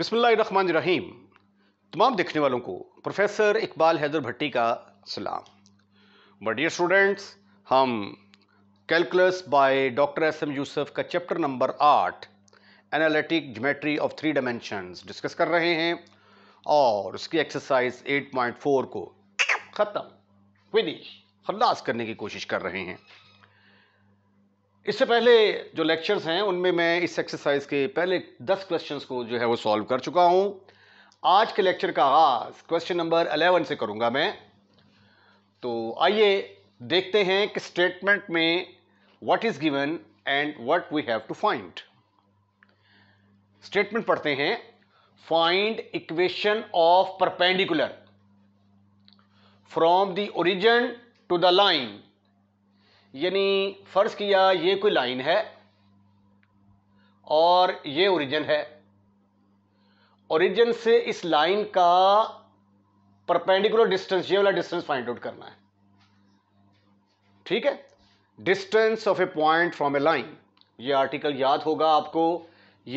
रहीम तमाम देखने वालों को प्रोफेसर इकबाल हैदर भट्टी का सलाम बट डियर स्टूडेंट्स हम calculus by doctor S M Yusuf का चैप्टर नंबर आठ analytic geometry of three dimensions discuss कर रहे हैं और उसकी एक्सरसाइज 8.4 को ख़त्म फिनिश खलास करने की कोशिश कर रहे हैं इससे पहले जो लेक्चर्स हैं उनमें मैं इस एक्सरसाइज के पहले दस क्वेश्चंस को जो है वो सॉल्व कर चुका हूँ आज के लेक्चर का आगाज़ क्वेश्चन नंबर अलेवन से करूँगा मैं तो आइए देखते हैं कि स्टेटमेंट में what is given and what we have to find statement पढ़ते हैं find equation of perpendicular from the origin to the line यानी फ़र्ज़ किया ये कोई लाइन है और ये ओरिजिन है ओरिजिन से इस लाइन का परपेंडिकुलर डिस्टेंस ये वाला डिस्टेंस फाइंड आउट करना है ठीक है distance of a point from a line ये आर्टिकल याद होगा आपको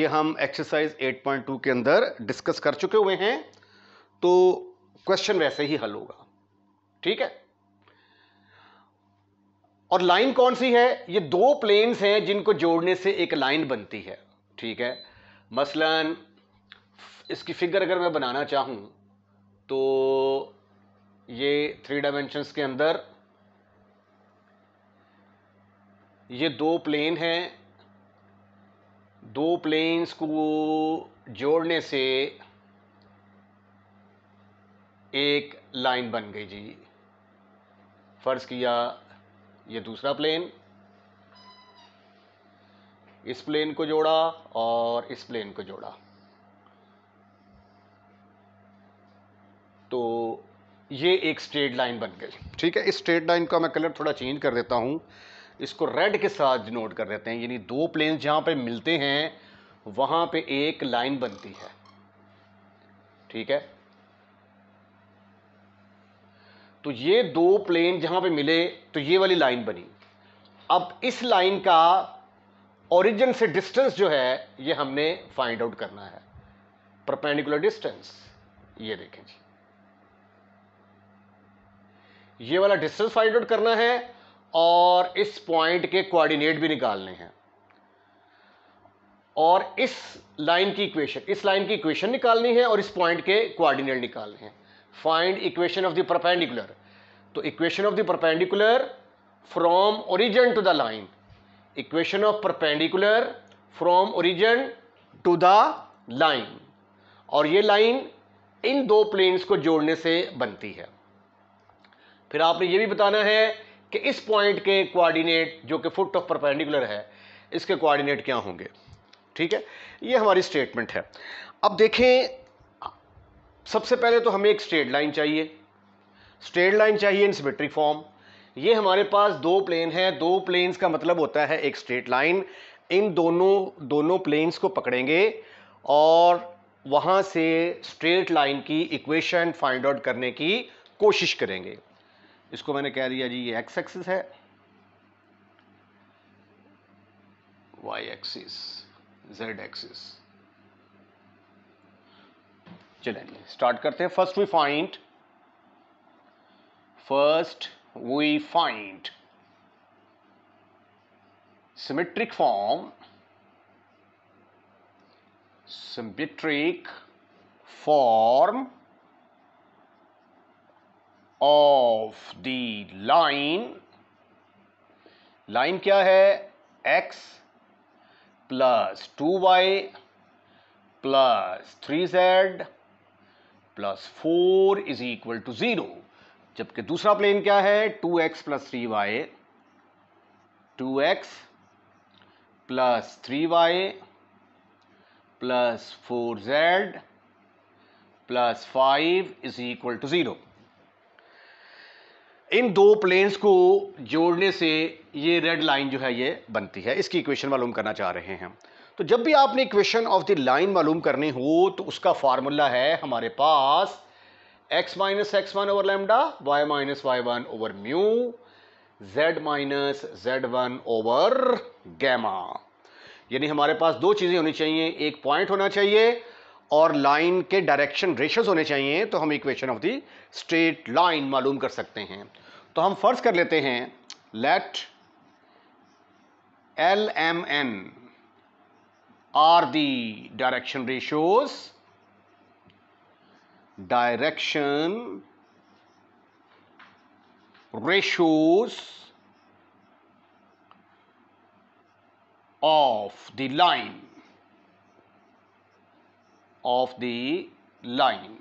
ये हम एक्सरसाइज 8.2 के अंदर डिस्कस कर चुके हुए हैं तो क्वेश्चन वैसे ही हल होगा ठीक है और लाइन कौन सी है ये दो प्लेन्स हैं जिनको जोड़ने से एक लाइन बनती है ठीक है मसलन इसकी फिगर अगर मैं बनाना चाहूँ तो ये थ्री डायमेंशंस के अंदर ये दो प्लेन हैं दो प्लेन्स को जोड़ने से एक लाइन बन गई जी फ़र्ज़ किया ये दूसरा प्लेन इस प्लेन को जोड़ा और इस प्लेन को जोड़ा तो ये एक स्ट्रेट लाइन बन गई ठीक है इस स्ट्रेट लाइन का मैं कलर थोड़ा चेंज कर देता हूं इसको रेड के साथ नोट कर देते हैं यानी दो प्लेन जहां पे मिलते हैं वहां पे एक लाइन बनती है ठीक है तो ये दो प्लेन जहां पे मिले तो ये वाली लाइन बनी अब इस लाइन का ओरिजिन से डिस्टेंस जो है ये हमने फाइंड आउट करना है परपेंडिकुलर डिस्टेंस ये देखें जी ये वाला डिस्टेंस फाइंड आउट करना है और इस पॉइंट के कोऑर्डिनेट भी निकालने हैं और इस लाइन की इक्वेशन इस लाइन की इक्वेशन निकालनी है और इस पॉइंट के कोऑर्डिनेट निकालने हैं find equation of the perpendicular तो equation of the perpendicular from origin to the line equation of perpendicular from origin to the line और ये लाइन इन दो प्लेन्स को जोड़ने से बनती है फिर आपने ये भी बताना है कि इस पॉइंट के कोऑर्डिनेट जो कि फुट ऑफ परपेंडिकुलर है इसके कोऑर्डिनेट क्या होंगे ठीक है ये हमारी स्टेटमेंट है अब देखें सबसे पहले तो हमें एक स्ट्रेट लाइन चाहिए स्ट्रेट लाइन चाहिए इन सिमेट्रिक फॉर्म ये हमारे पास दो प्लेन है दो प्लेन्स का मतलब होता है एक स्ट्रेट लाइन इन दोनों दोनों प्लेन्स को पकड़ेंगे और वहाँ से स्ट्रेट लाइन की इक्वेशन फाइंड आउट करने की कोशिश करेंगे इसको मैंने कह दिया जी ये एक्स एक्सिस है वाई एक्सिस जेड एक्सिस चले स्टार्ट करते हैं first we find first we find symmetric form symmetric form of the line line क्या है x plus two y plus three z plus four is equal to zero जबकि दूसरा plane क्या है two x plus three y two x plus three y plus four z plus five is equal to zero इन दो planes को जोड़ने से ये रेड लाइन जो है ये बनती है इसकी इक्वेशन मालूम करना चाह रहे हैं हम तो जब भी आपने इक्वेशन ऑफ द लाइन मालूम करनी हो तो उसका फार्मूला है हमारे पास x minus x one over lambda y minus y one over mu z minus z one over gamma यानी हमारे पास दो चीज़ें होनी चाहिए एक पॉइंट होना चाहिए और लाइन के डायरेक्शन रेशियोज होने चाहिए तो हम equation of the straight line मालूम कर सकते हैं तो हम फर्ज कर लेते हैं let l m n are the direction ratios direction ratios of the line of the line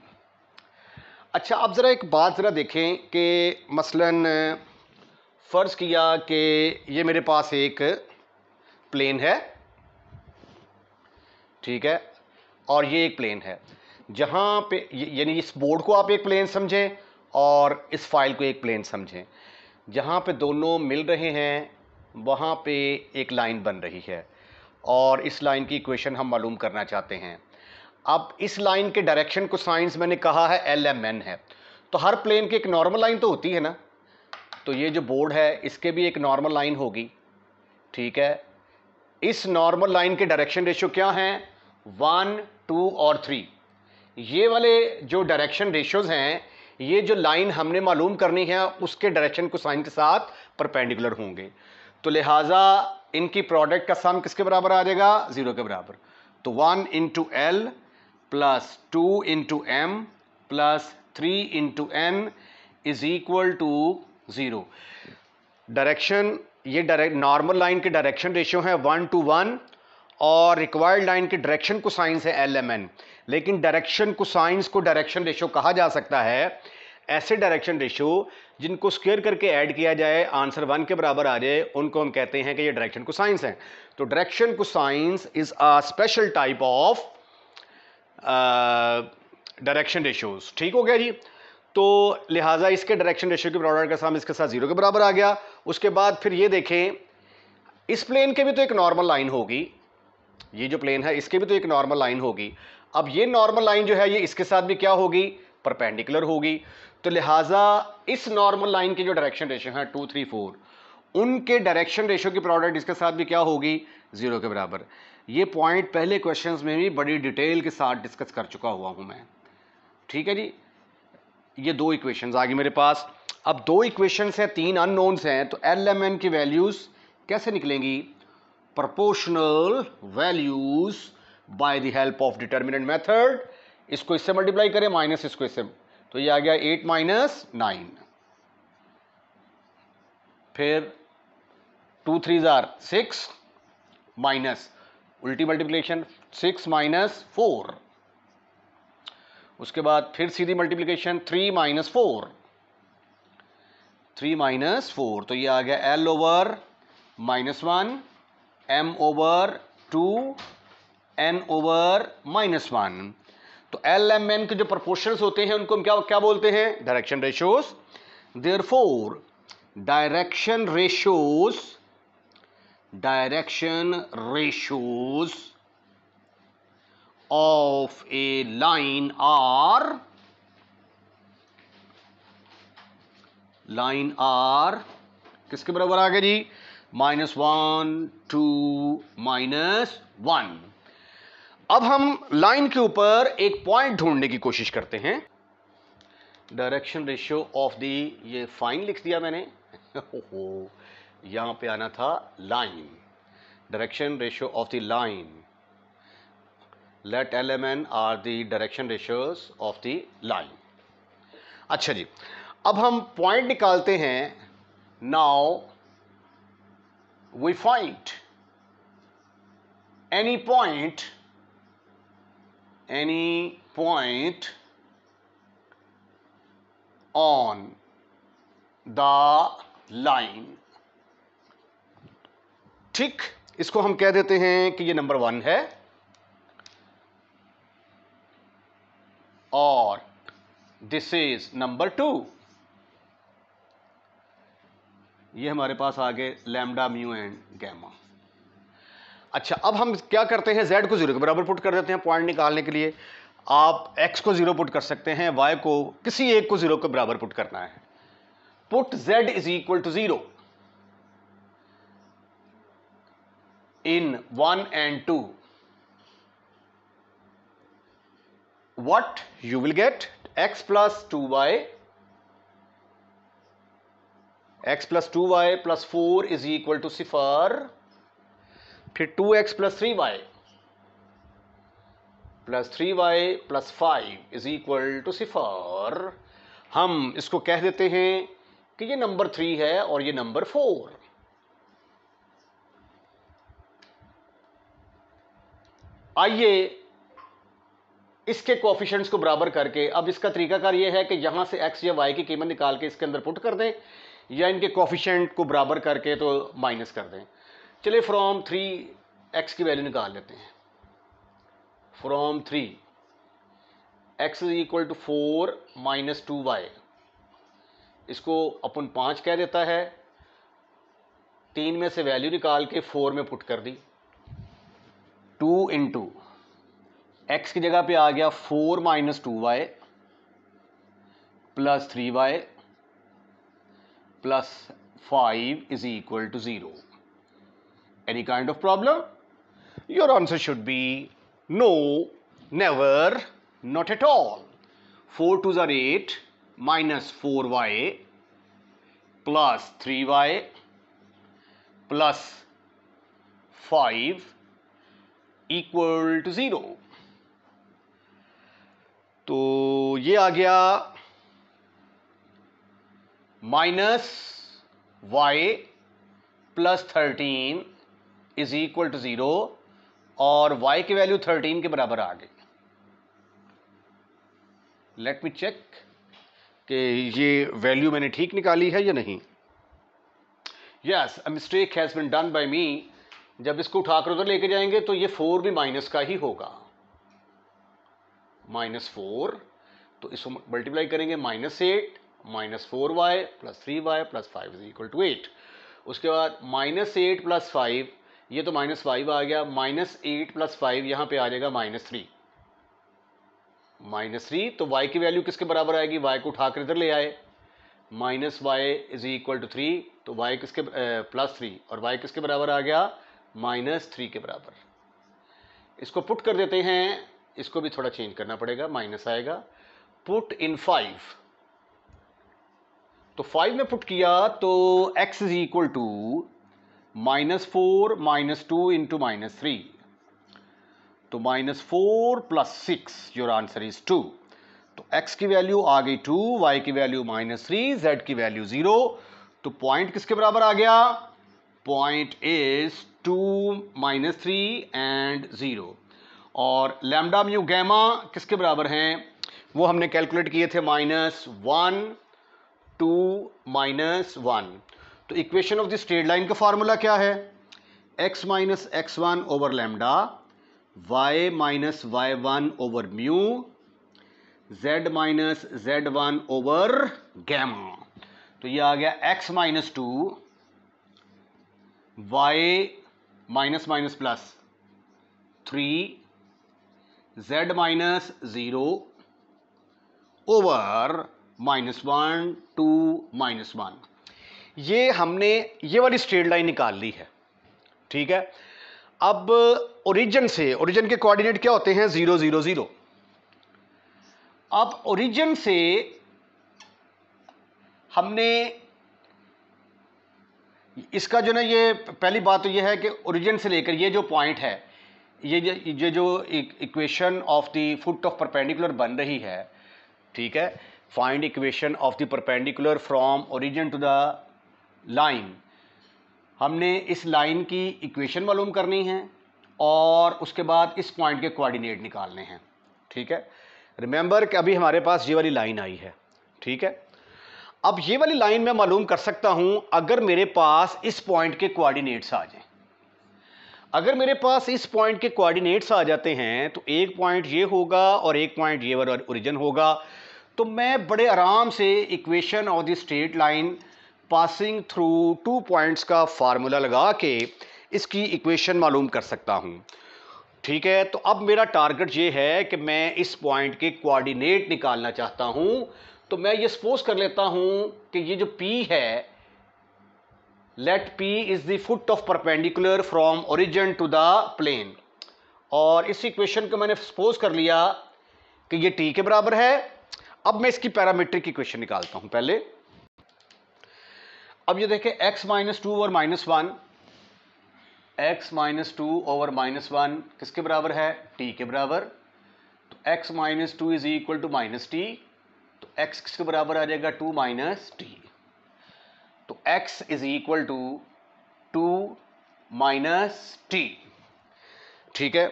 अच्छा आप ज़रा एक बात ज़रा देखें कि मसलन फ़र्ज़ किया कि ये मेरे पास एक प्लेन है ठीक है और ये एक प्लेन है जहाँ पे यानी इस बोर्ड को आप एक प्लेन समझें और इस फाइल को एक प्लेन समझें जहाँ पे दोनों मिल रहे हैं वहाँ पे एक लाइन बन रही है और इस लाइन की इक्वेशन हम मालूम करना चाहते हैं अब इस लाइन के डायरेक्शन को साइंस मैंने कहा है एल एम एन है तो हर प्लेन की एक नॉर्मल लाइन तो होती है ना तो ये जो बोर्ड है इसके भी एक नॉर्मल लाइन होगी ठीक है इस नॉर्मल लाइन के डायरेक्शन रेशो क्या हैं वन टू और थ्री ये वाले जो डायरेक्शन रेशियोज़ हैं ये जो लाइन हमने मालूम करनी है उसके डायरेक्शन को साइन के साथ परपेंडिकुलर होंगे तो लिहाजा इनकी प्रोडक्ट का सम किसके बराबर आ जाएगा ज़ीरो के बराबर तो one into l plus two into m plus three into n is equal to zero direction ये डायरेक्ट नॉर्मल लाइन के डायरेक्शन रेशियो है वन टू वन और रिक्वायर्ड लाइन की डायरेक्शन को साइंस है एल एम एन लेकिन direction cosines को direction ratio कहा जा सकता है ऐसे डायरेक्शन रेशो जिनको स्क्वेयर करके ऐड किया जाए आंसर वन के बराबर आ जाए उनको हम कहते हैं कि ये डायरेक्शन को साइंस है तो direction cosines is a special type of direction ratios ठीक हो गया जी तो लिहाजा इसके डायरेक्शन रेशो के प्रोडक्ट का साम इसके साथ जीरो के बराबर आ गया उसके बाद फिर ये देखें इस प्लेन के भी तो एक नॉर्मल लाइन होगी ये जो प्लेन है इसके भी तो एक नॉर्मल लाइन होगी अब ये नॉर्मल लाइन जो है ये इसके साथ भी क्या होगी परपेंडिकुलर होगी तो लिहाजा इस नॉर्मल लाइन के जो डायरेक्शन रेशो हैं टू थ्री फोर उनके डायरेक्शन रेशो की प्रोडक्ट इसके साथ भी क्या होगी ज़ीरो के बराबर ये पॉइंट पहले क्वेश्चंस में भी बड़ी डिटेल के साथ डिस्कस कर चुका हुआ हूँ मैं ठीक है जी ये दो इक्वेशंस आ गई मेरे पास अब दो इक्वेशंस हैं तीन अननोन्स हैं तो एल एम एन की वैल्यूज़ कैसे निकलेंगी proportional values by the help of determinant method इसको इससे मल्टीप्लाई करें माइनस इसको इससे तो ये आ गया एट माइनस नाइन फिर टू थ्री ज़ार सिक्स माइनस उल्टी मल्टीप्लीकेशन सिक्स माइनस फोर उसके बाद फिर सीधी multiplication three minus four three minus four तो ये आ गया l over minus one m over two n over minus one तो एल एम एन के जो प्रपोर्शन होते हैं उनको हम क्या क्या बोलते हैं direction ratios therefore direction ratios direction ratios of a line are line are किसके बराबर आ गया जी minus one two minus one अब हम लाइन के ऊपर एक पॉइंट ढूंढने की कोशिश करते हैं डायरेक्शन रेशियो ऑफ दी ये फाइन लिख दिया मैंने यहां पे आना था line direction ratio of the line let l m n are the direction ratios of the line अच्छा जी अब हम पॉइंट निकालते हैं now we find any point any point on the line ठीक इसको हम कह देते हैं कि ये नंबर वन है और दिस इज नंबर टू ये हमारे पास आगे लैमडा म्यू एंड गैमा अच्छा अब हम क्या करते हैं जेड को जीरो के बराबर पुट कर देते हैं पॉइंट निकालने के लिए आप एक्स को जीरो पुट कर सकते हैं वाई को किसी एक को जीरो के बराबर पुट करना है put z is equal to zero in one and two what you will get x plus two y x plus two y plus four is equal to सिफर फिर two x plus three y plus three y plus five is equal to सिफर हम इसको कह देते हैं कि ये नंबर थ्री है और ये नंबर फोर आइए इसके कोफिशेंट्स को बराबर करके अब इसका तरीकाकार ये है कि यहां से एक्स या वाई की कीमत निकाल के इसके अंदर पुट कर दें या इनके कॉफिशेंट को बराबर करके तो माइनस कर दें चले फ्रॉम थ्री एक्स की वैल्यू निकाल लेते हैं from three x is equal to four minus two y इसको अपन पाँच कह देता है तीन में से वैल्यू निकाल के फोर में पुट कर दी टू इन टू एक्स की जगह पे आ गया four minus two y plus three y plus 5 is equal to 0. Any kind of problem? Your answer should be no, never, not at all. 4 twos are 8 minus 4y plus 3y plus 5 equal to 0. तो ये आ गया minus y plus thirteen is equal to zero और y की value 13 के बराबर आ गई लेट मी चेक कि ये वैल्यू मैंने ठीक निकाली है या नहीं yes a mistake has been done by me जब इसको उठाकर उधर लेके जाएंगे तो ये फोर भी माइनस का ही होगा माइनस फोर तो इसको मल्टीप्लाई करेंगे minus eight minus four y plus three y plus five is equal to eight उसके बाद माइनस एट प्लस फाइव ये तो माइनस फाइव आ गया माइनस एट प्लस फाइव यहाँ पे आ जाएगा माइनस थ्री माइनस थ्री तो y की वैल्यू किसके बराबर आएगी y को उठाकर इधर ले आए minus y is equal to three तो y किसके प्लस थ्री और y किसके बराबर आ गया माइनस थ्री के बराबर इसको पुट कर देते हैं इसको भी थोड़ा चेंज करना पड़ेगा माइनस आएगा पुट इन फाइव तो फाइव में पुट किया तो x is equal to minus four minus two into minus three तो minus four plus six your answer is two तो एक्स की वैल्यू आ गई टू वाई की वैल्यू माइनस थ्री जेड की वैल्यू ज़ीरो तो पॉइंट किसके बराबर आ गया point is two minus three and zero और लैमडा म्यू गैमा किसके बराबर हैं वो हमने कैलकुलेट किए थे minus one two minus one तो equation of the straight line का फार्मूला क्या है x minus x one over lambda y minus y one over mu z minus z one over gamma तो ये आ गया x minus two y minus minus plus three z minus zero over minus one two minus one ये हमने ये वाली straight line निकाल ली है ठीक है अब ओरिजिन से ओरिजिन के कोऑर्डिनेट क्या होते हैं ज़ीरो ज़ीरो ज़ीरो अब ओरिजिन से हमने इसका जो ना ये पहली बात तो ये है कि ओरिजिन से लेकर ये जो पॉइंट है ये ये जो equation of the foot of perpendicular बन रही है ठीक है find equation of the perpendicular from origin to the line हमने इस लाइन की इक्वेशन मालूम करनी है और उसके बाद इस पॉइंट के कोऑर्डिनेट निकालने हैं ठीक है रिमेंबर कि अभी हमारे पास ये वाली लाइन आई है ठीक है अब ये वाली लाइन मैं मालूम कर सकता हूं अगर मेरे पास इस पॉइंट के कोऑर्डिनेट्स आ जाएं अगर मेरे पास इस पॉइंट के कोऑर्डिनेट्स आ जाते हैं तो एक पॉइंट ये होगा और एक पॉइंट ये वाला ओरिजिन होगा तो मैं बड़े आराम से equation of the straight line passing through two points का फार्मूला लगा के इसकी इक्वेशन मालूम कर सकता हूँ ठीक है तो अब मेरा टारगेट ये है कि मैं इस पॉइंट के कोऑर्डिनेट निकालना चाहता हूँ तो मैं ये सपोज कर लेता हूँ कि ये जो P है let P is the foot of perpendicular from origin to the plane और इस इक्वेशन को मैंने सपोज कर लिया कि ये T के बराबर है अब मैं इसकी पैरामीट्रिक इक्वेशन निकालता हूं पहले अब ये देखें x माइनस टू और minus one x minus two over minus one किसके बराबर है टी के बराबर तो x minus two is equal to minus t तो एक्स किसके बराबर आ जाएगा टू माइनस टी तो x is equal to two minus t ठीक है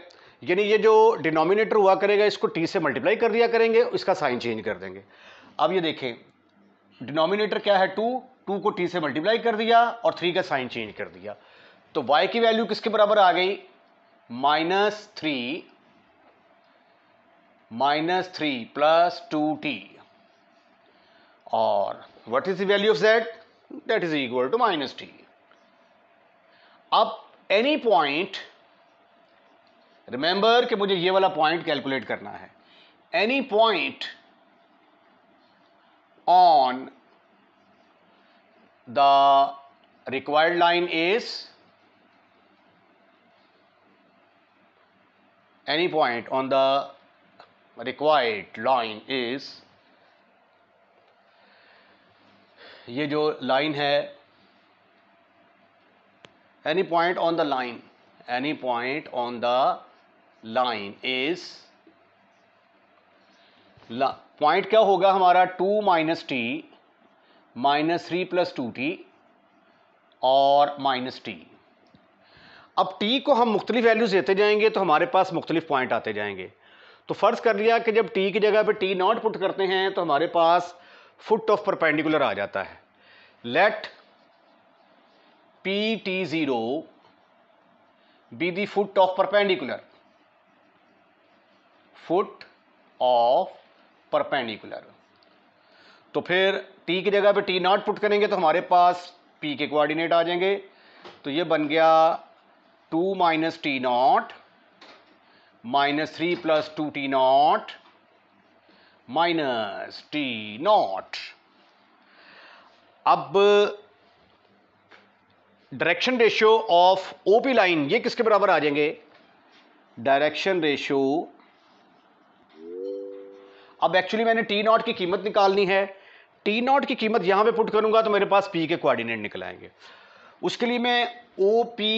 यानी ये जो डिनोमिनेटर हुआ करेगा इसको टी से मल्टीप्लाई कर दिया करेंगे इसका साइन चेंज कर देंगे अब ये देखें डिनोमिनेटर क्या है टू टू को टी से मल्टीप्लाई कर दिया और थ्री का साइन चेंज कर दिया तो वाई की वैल्यू किसके बराबर आ गई minus three minus three plus two t और what is the value of that that is equal to minus t अब एनी पॉइंट रिमेंबर कि मुझे ये वाला पॉइंट कैलकुलेट करना है any point on the required line is any point on the required line is ये जो line है any point on the line any point on the line is point क्या होगा हमारा to minus t minus three plus two t और minus t अब t को हम मुख्तलि वैल्यूज देते जाएंगे तो हमारे पास मुख्तलिफ पॉइंट आते जाएंगे तो फ़र्ज़ कर लिया कि जब टी की जगह पे टी नॉट पुट करते हैं तो हमारे पास फुट ऑफ परपेंडिकुलर आ जाता है let P t zero be the foot of perpendicular foot of perpendicular तो फिर टी की जगह पे टी नॉट पुट करेंगे तो हमारे पास पी के कोऑर्डिनेट आ जाएंगे तो ये बन गया two minus t naught minus three plus two t naught minus t naught अब direction ratio of O P line ये किसके बराबर आ जाएंगे डायरेक्शन रेशियो अब एक्चुअली मैंने टी नॉट की कीमत निकालनी है टी नॉट की कीमत यहाँ पे पुट करूँगा तो मेरे पास पी के कोऑर्डिनेट निकल आएंगे उसके लिए मैं ओ पी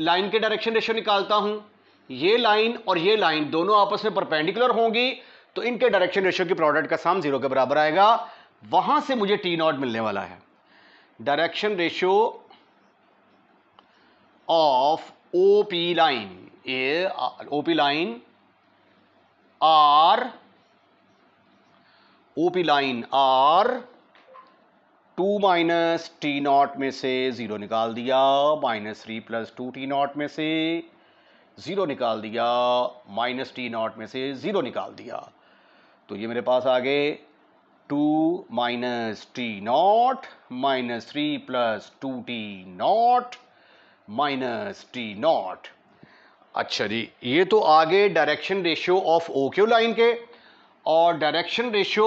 लाइन के डायरेक्शन रेशियो निकालता हूँ ये लाइन और ये लाइन दोनों आपस में परपेंडिकुलर होंगी तो इनके डायरेक्शन रेशियो की प्रोडक्ट का साम जीरो के बराबर आएगा वहां से मुझे टी नॉट मिलने वाला है direction ratio of O P line a O P line are O P line are two minus t naught में से ज़ीरो निकाल दिया minus three plus two t naught में से ज़ीरो निकाल दिया माइनस टी नॉट में से ज़ीरो निकाल दिया तो ये मेरे पास आ गए two minus t naught minus three plus two t naught minus t naught अच्छा जी ये तो आगे direction ratio of O Q line के और direction ratio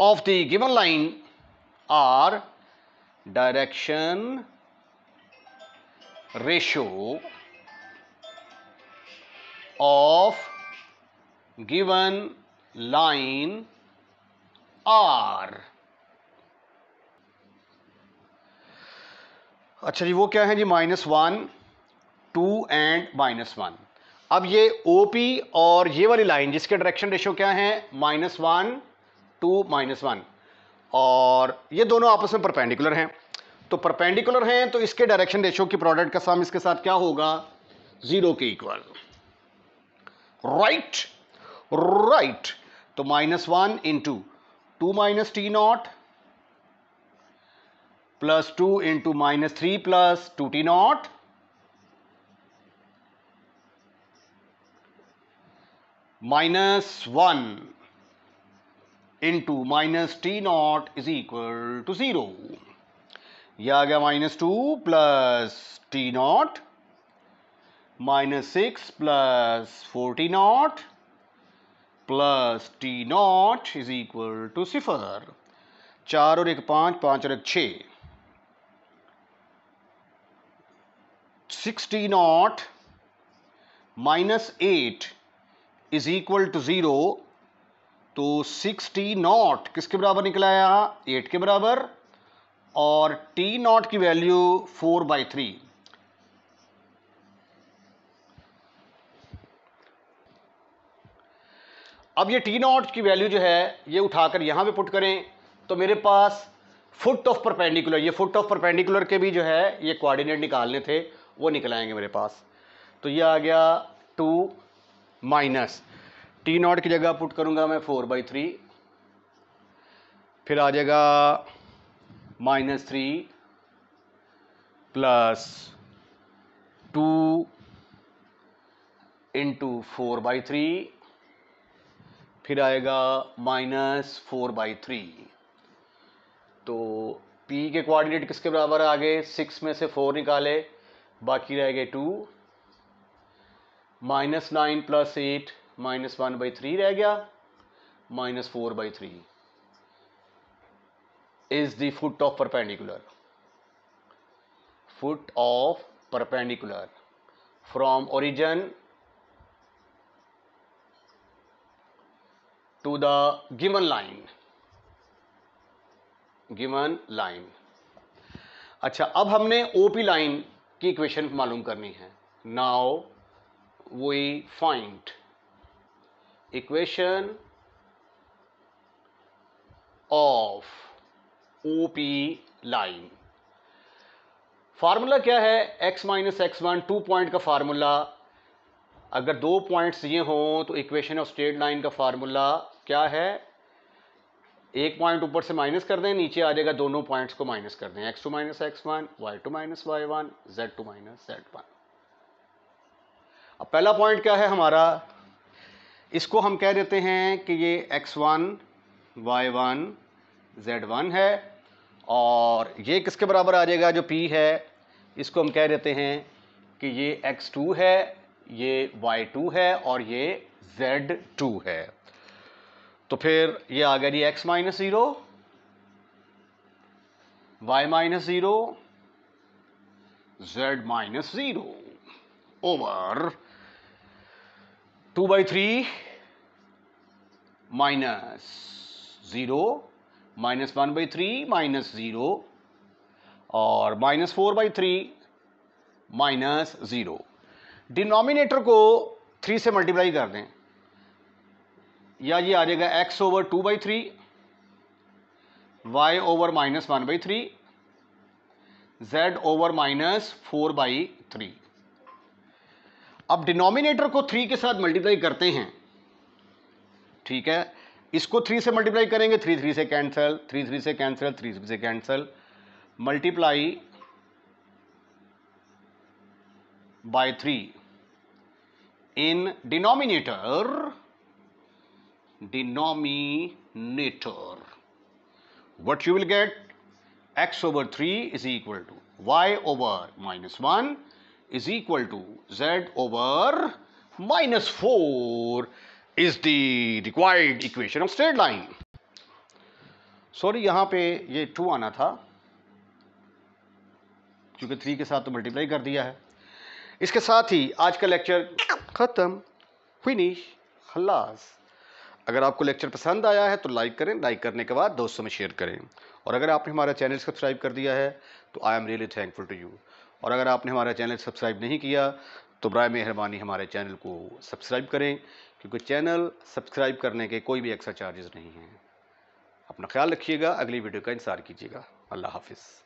of the given line are direction ratio of given line are अच्छा जी वो क्या है जी minus one two and minus one अब ये ओ पी और ये वाली लाइन जिसके डायरेक्शन रेशो क्या है minus one two minus one और ये दोनों आपस में परपेंडिकुलर हैं तो परपेंडिकुलर हैं तो इसके डायरेक्शन रेशो की प्रोडक्ट का सम इसके साथ क्या होगा जीरो के इक्वल राइट राइट तो minus one into two minus t naught plus two into minus three plus two t naught minus one into minus t naught is equal to zero आ गया minus two plus t naught minus six plus four t naught plus t naught is equal to सिफर चार और एक पांच पांच और एक छ six t naught minus eight is equal to zero तो सिक्स टी नॉट किसके बराबर निकला यहाँ एट के बराबर और टी नॉट की वैल्यू फोर बाई थ्री अब ये टी नॉट की वैल्यू जो है ये उठाकर यहाँ पे पुट करें तो मेरे पास फुट ऑफ परपेंडिकुलर ये फुट ऑफ परपेंडिकुलर के भी जो है ये कोऑर्डिनेट निकालने थे वो निकलाएंगे मेरे पास तो ये आ गया टू माइनस टी नॉट की जगह पुट करूंगा मैं फोर बाई थ्री फिर आ जाएगा minus three plus two into four by three फिर आएगा माइनस फोर बाई थ्री तो पी के कोऑर्डिनेट किसके बराबर आ गए सिक्स में से फोर निकाले बाकी रह गए two minus nine plus eight minus one by three रह गया minus four by three is the foot of perpendicular foot of perpendicular from origin to the given line given line अच्छा अब हमने ओ पी लाइन की equation मालूम करनी है now we find equation of OP line formula क्या है x minus x one two point का फार्मूला अगर दो पॉइंट्स ये हों तो इक्वेशन ऑफ स्ट्रेट लाइन का फार्मूला क्या है एक पॉइंट ऊपर से माइनस कर दें नीचे आ जाएगा दोनों पॉइंट्स को माइनस कर दें x two minus x one y two minus y one z two minus z one पहला पॉइंट क्या है हमारा इसको हम कह देते हैं कि ये x one y one z one है और ये किसके बराबर आ जाएगा जो पी है इसको हम कह देते हैं कि ये एक्स टू है ये वाई टू है और ये जेड टू है तो फिर ये आ गया जी x minus zero y minus zero z minus zero over two by three minus zero minus one by three minus zero और minus four by three minus zero denominator को थ्री से मल्टीप्लाई कर दें या ये आ जाएगा x over two by three y over minus one by three z over minus four by three अब डिनोमिनेटर को थ्री के साथ मल्टीप्लाई करते हैं ठीक है इसको थ्री से मल्टीप्लाई करेंगे थ्री थ्री से कैंसल थ्री थ्री से कैंसल थ्री थ्री से cancel multiply by three in denominator denominator what you will get x over three is equal to y over minus one is equal to z over minus 4 is the required equation of straight line. Sorry यहां पे ये to आना था क्योंकि three के साथ तो multiply कर दिया है इसके साथ ही आज का लेक्चर ख़त्म फिनिश खलास अगर आपको लेक्चर पसंद आया है तो लाइक करें लाइक करने के बाद दोस्तों में शेयर करें और अगर आपने हमारा चैनल सब्सक्राइब कर दिया है तो I am really thankful to you और अगर आपने हमारा चैनल सब्सक्राइब नहीं किया तो बर मेहरबानी हमारे चैनल को सब्सक्राइब करें क्योंकि चैनल सब्सक्राइब करने के कोई भी एक्स्ट्रा चार्जेस नहीं हैं अपना ख्याल रखिएगा अगली वीडियो का इंतज़ार कीजिएगा अल्लाह हाफिज़